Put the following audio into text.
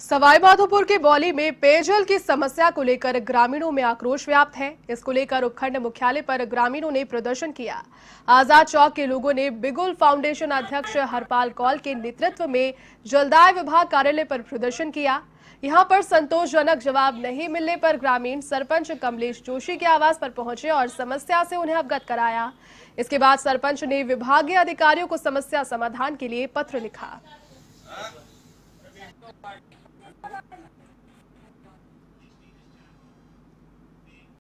सवाईमाधोपुर के बौली में पेयजल की समस्या को लेकर ग्रामीणों में आक्रोश व्याप्त है इसको लेकर उपखंड मुख्यालय पर ग्रामीणों ने प्रदर्शन किया आजाद चौक के लोगों ने बिगुल फाउंडेशन अध्यक्ष हरपाल कौल के नेतृत्व में जलदाय विभाग कार्यालय पर प्रदर्शन किया यहां पर संतोषजनक जवाब नहीं मिलने पर ग्रामीण सरपंच कमलेश जोशी के आवास पर पहुंचे और समस्या से उन्हें अवगत कराया इसके बाद सरपंच ने विभागीय अधिकारियों को समस्या समाधान के लिए पत्र लिखा